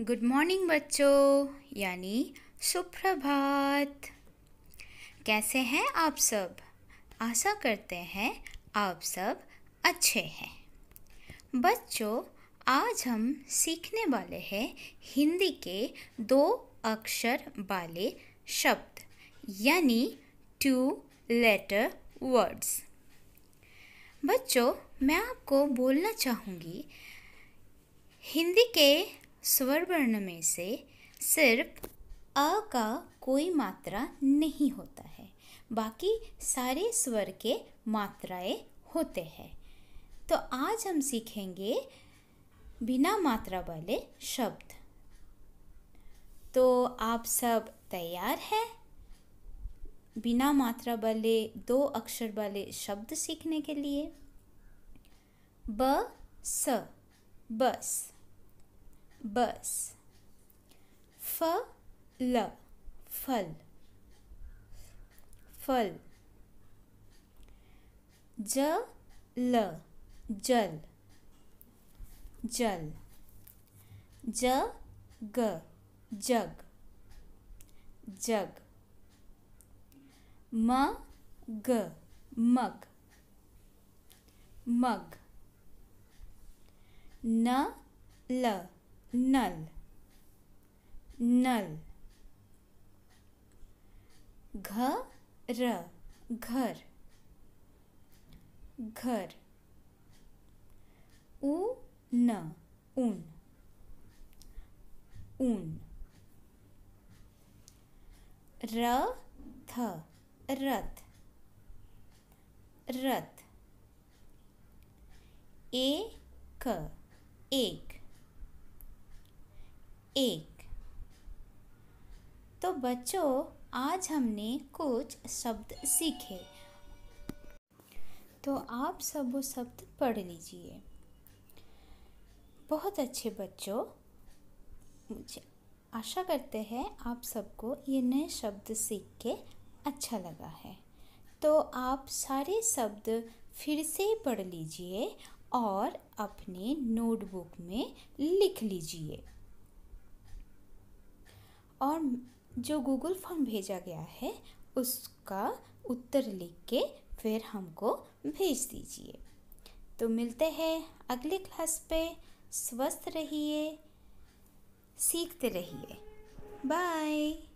good morning बच्चों यानी सुप्रभात कैसे हैं आप सब आशा करते हैं आप सब अच्छे हैं बच्चों आज हम सीखने वाले हैं हिंदी के दो अक्षर वाले शब्द यानी टू लेटर वर्ड्स बच्चों मैं आपको बोलना चाहूँगी हिंदी के स्वर वर्ण में से सिर्फ अ का कोई मात्रा नहीं होता है बाकी सारे स्वर के मात्राएं होते हैं तो आज हम सीखेंगे बिना मात्रा वाले शब्द तो आप सब तैयार हैं बिना मात्रा वाले दो अक्षर वाले शब्द सीखने के लिए ब स बस बस फ ल फल फल ज ल जल जल ज ग जग जग म ग मग मग न ल नल नल घर घर घर ऊन ऊन ऊन रथ रथ रथ एक एक एक तो बच्चों आज हमने कुछ शब्द सीखे तो आप सब वो शब्द पढ़ लीजिए बहुत अच्छे बच्चों मुझे आशा करते हैं आप सबको ये नए शब्द सीख के अच्छा लगा है तो आप सारे शब्द फिर से पढ़ लीजिए और अपने नोटबुक में लिख लीजिए और जो गूगल फॉर्म भेजा गया है उसका उत्तर लिख के फिर हमको भेज दीजिए तो मिलते हैं अगले क्लास पे स्वस्थ रहिए सीखते रहिए बाय